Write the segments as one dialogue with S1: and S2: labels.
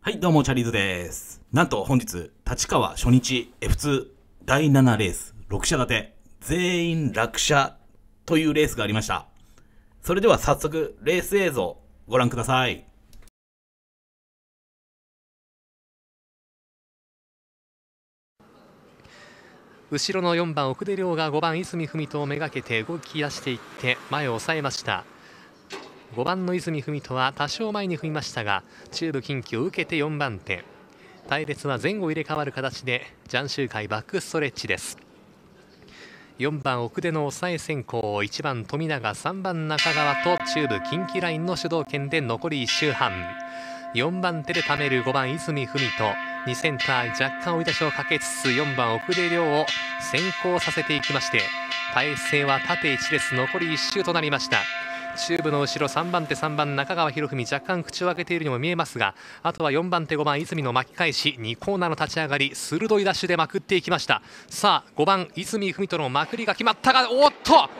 S1: はいどうもチャリーズですなんと本日立川初日 F2 第7レース6社立て全員落車というレースがありましたそれでは早速
S2: レース映像ご覧ください後ろの4番奥出
S3: 亮が5番泉文人をめがけて動き出していって前を抑えました5番の泉文人は多少前に踏みましたが中部近畿を受けて4番手隊列は前後入れ替わる形でジャン周回バックストレッチです4番奥出の抑え先行1番富永3番中川と中部近畿ラインの主導権で残り1周半4番手で貯める5番泉文人2センター若干追い出しをかけつつ4番奥出亮を先行させていきまして体勢は縦1列残り1周となりました中部の後ろ3番手3番中川博文若干口を開けているようにも見えますがあとは4番手5番泉の巻き返し2コーナーの立ち上がり鋭いダッシュでまくっていきましたさあ5番泉文人のまくりが決まったがおっと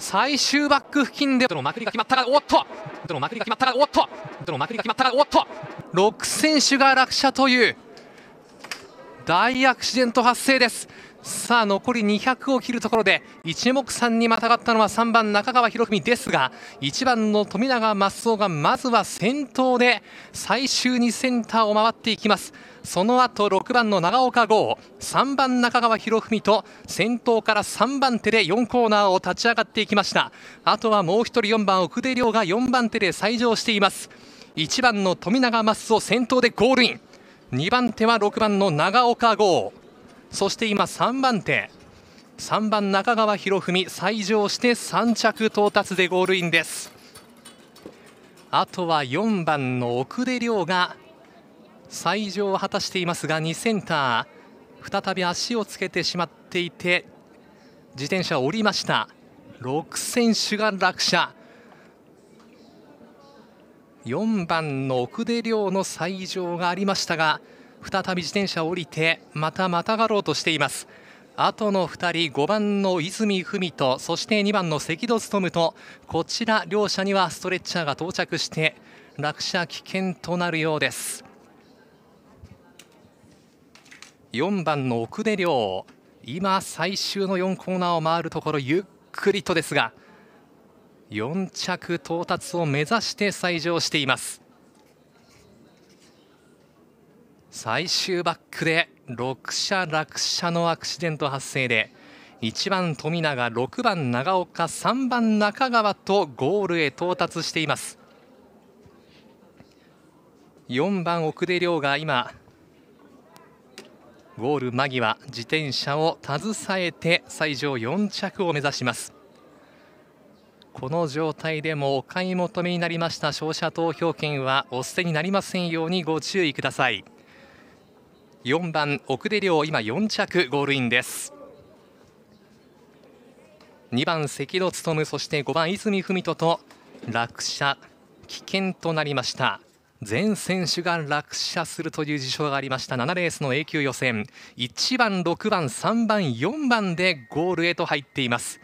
S3: 最終バック付近でのまくりが決まったおっとのまくりが決まったおっとのまくりが決まったおっと6選手が落車という大アクシデント発生ですさあ残り200を切るところで一目散にまたがったのは3番中川博文ですが1番の富永増雄がまずは先頭で最終にセンターを回っていきますその後6番の長岡剛3番中川博文と先頭から3番手で4コーナーを立ち上がっていきましたあとはもう1人4番奥出亮が4番手で再上しています1番の富永増雄先頭でゴールイン2番手は6番の長岡剛そして今3番手3番中川博文最上して3着到達でゴールインですあとは4番の奥出亮が最上を果たしていますが2センター再び足をつけてしまっていて自転車を降りました6選手が落車4番の奥出亮の斎場がありましたが再び自転車を降りてまたまたがろうとしています後の2人5番の泉文人そして2番の関戸勤とこちら両者にはストレッチャーが到着して落車危険となるようです4番の奥出亮今最終の4コーナーを回るところゆっくりとですが4着到達を目指して採場しています最終バックで6車落車のアクシデント発生で1番富永6番長岡3番中川とゴールへ到達しています4番奥出亮が今ゴール間際自転車を携えて最上4着を目指しますこの状態でもお買い求めになりました消費者投票券はお捨てになりませんようにご注意ください4番奥出亮今4着ゴールインです2番関戸勤そして5番泉文人と落車危険となりました全選手が落車するという事象がありました7レースの A 級予選1番6番3番4番でゴールへと入っています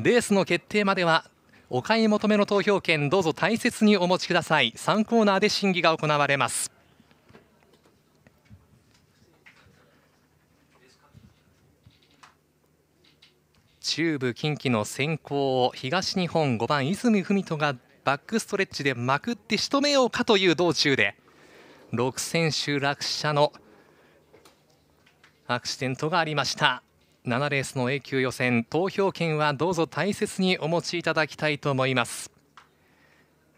S3: レースの決定まではお買い求めの投票券どうぞ大切にお持ちください3コーナーで審議が行われます中部近畿の先行を東日本5番泉文人がバックストレッチでまくって仕留めようかという道中で6選手落車のアクシデントがありました7レースの A 級予選投票権はどうぞ大切にお持ちいただきたいと思います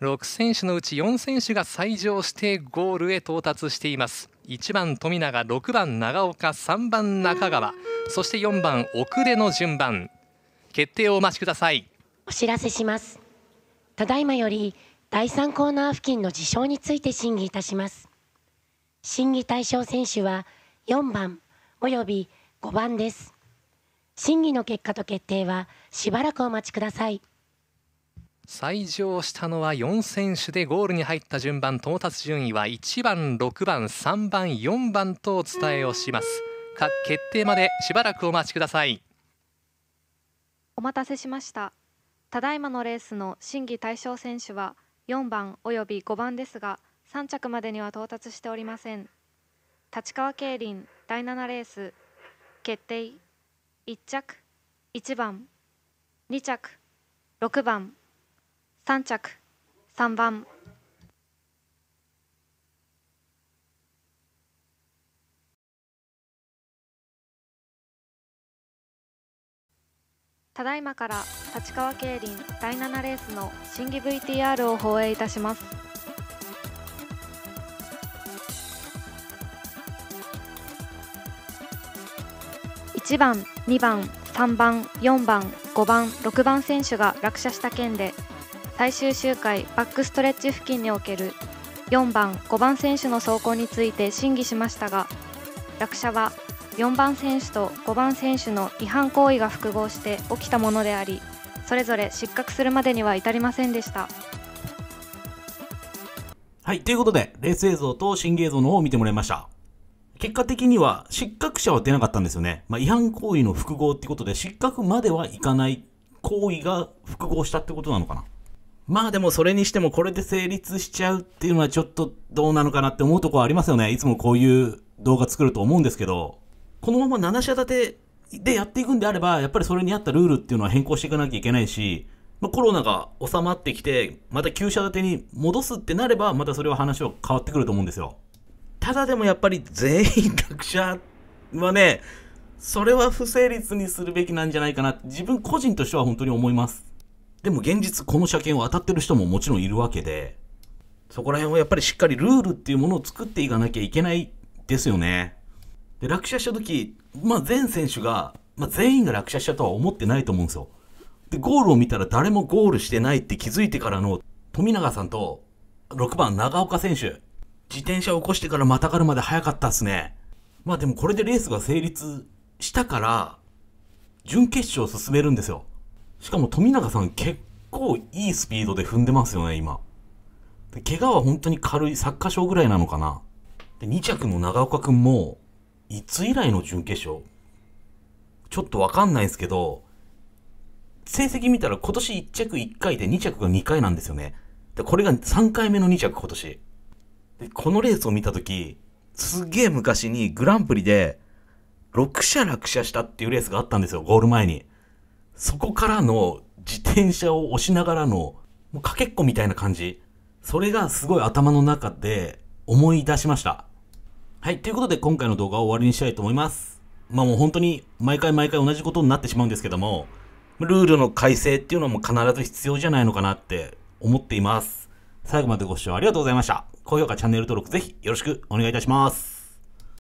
S3: 6選手のうち4選手が採上してゴールへ到達しています1番富永6番長岡3番中川そして4番遅れの順番決定をお待ちください
S2: お知らせしますただいまより第3コーナー付近の事象について審議いたします審議対象選手は4番および5番です審議の結果と決定はしばらくお待ちください
S3: 採場したのは4選手でゴールに入った順番到達順位は1番6番3番4番とお伝えをします各決定までしばらくお待ちください
S2: お待たせしましたただいまのレースの審議対象選手は4番および5番ですが3着までには到達しておりません立川競輪第7レース決定1着1番2着6番3着3番ただいまから立川競輪第7レースの審議 VTR を放映いたします。1番2番3番4番5番6番選手が落車した件で最終周回バックストレッチ付近における4番5番選手の走行について審議しましたが落車は4番選手と5番選手の違反行為が複合して起きたものでありそれぞれ失格するまでには至りませんでした。
S1: はい、ということでレース映像と審議映像の方を見てもらいました。結果的には失格者は出なかったんですよね。まあ、違反行為の複合ってことで、失格まではいかない行為が複合したってことなのかな。まあでもそれにしてもこれで成立しちゃうっていうのはちょっとどうなのかなって思うとこありますよね。いつもこういう動画作ると思うんですけど、このまま7社立てでやっていくんであれば、やっぱりそれに合ったルールっていうのは変更していかなきゃいけないし、まあ、コロナが収まってきて、また9社立てに戻すってなれば、またそれは話は変わってくると思うんですよ。ただでもやっぱり全員学者はね、それは不成立にするべきなんじゃないかな、自分個人としては本当に思います。でも現実、この車検を当たってる人ももちろんいるわけで、そこら辺をやっぱりしっかりルールっていうものを作っていかなきゃいけないですよね。で、落車した時、まあ全選手が、まあ、全員が落車したとは思ってないと思うんですよ。で、ゴールを見たら誰もゴールしてないって気づいてからの富永さんと6番長岡選手、自転車を起こしてからまたがるまで早かったっすね。まあでもこれでレースが成立したから、準決勝進めるんですよ。しかも富永さん結構いいスピードで踏んでますよね、今。で怪我は本当に軽い、サッカー賞ぐらいなのかな。で、2着の長岡くんも、いつ以来の準決勝ちょっとわかんないですけど、成績見たら今年1着1回で2着が2回なんですよね。で、これが3回目の2着今年。で、このレースを見たとき、すげえ昔にグランプリで、6社落車したっていうレースがあったんですよ、ゴール前に。そこからの自転車を押しながらの、もうかけっこみたいな感じ。それがすごい頭の中で思い出しました。はい、ということで今回の動画を終わりにしたいと思います。まあもう本当に毎回毎回同じことになってしまうんですけども、ルールの改正っていうのも必ず必要じゃないのかなって思っ
S2: ています。最後までご視聴ありがとうございました。高評価、チャンネル登録ぜひよろしくお願いいたします。